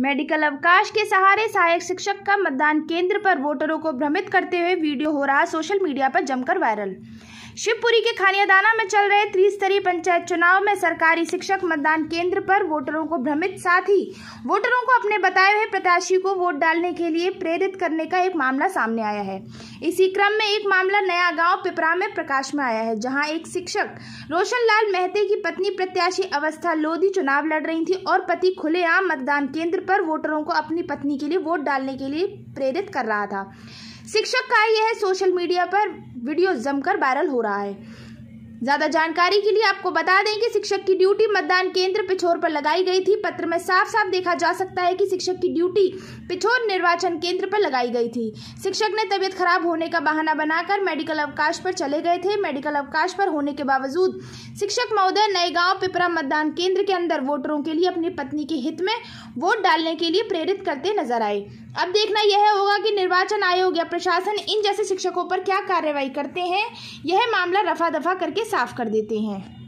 medical अवकाश के सहारे सहायक शिक्षक का मतदान केंद्र पर वोटरों को भ्रमित करते हुए वीडियो हो रहा सोशल मीडिया पर जमकर वायरल शिवपुरी के खानियादाना में चल रहे त्रिस्तरीय पंचायत चुनाव में सरकारी शिक्षक मतदान केंद्र पर वोटरों को भ्रमित साथ ही वोटरों को अपने बताए हुए प्रत्याशी को वोट डालने के लिए प्रेरित करने का एक मामला सामने आया है इसी क्रम में एक मामला नया गांव पिपरा में प्रकाश में आया है जहां एक शिक्षक रोशन लाल मेहते की पत्नी प्रत्याशी अवस्था लोधी चुनाव लड़ रही थी और पति खुलेआम मतदान केंद्र पर वोटरों को अपनी पत्नी के लिए वोट डालने के लिए प्रेरित कर रहा था शिक्षक का यह सोशल मीडिया पर वीडियो जमकर वायरल हो रहा है ज़्यादा जानकारी के लिए आपको बता दें कि शिक्षक की ड्यूटी मतदान केंद्र पिछोर पर लगाई गई थी पत्र में साफ साफ देखा जा सकता है कि शिक्षक की ड्यूटी पिछोर निर्वाचन केंद्र पर लगाई गई थी शिक्षक ने तबियत खराब होने का बहाना बनाकर मेडिकल अवकाश पर चले गए थे मेडिकल अवकाश पर होने के बावजूद शिक्षक महोदय नए गाँव पिपरा मतदान केंद्र के अंदर वोटरों के लिए अपनी पत्नी के हित में वोट डालने के लिए प्रेरित करते नजर आए अब देखना यह होगा कि निर्वाचन आयोग या प्रशासन इन जैसे शिक्षकों पर क्या कार्रवाई करते हैं यह मामला रफा दफा करके साफ कर देते हैं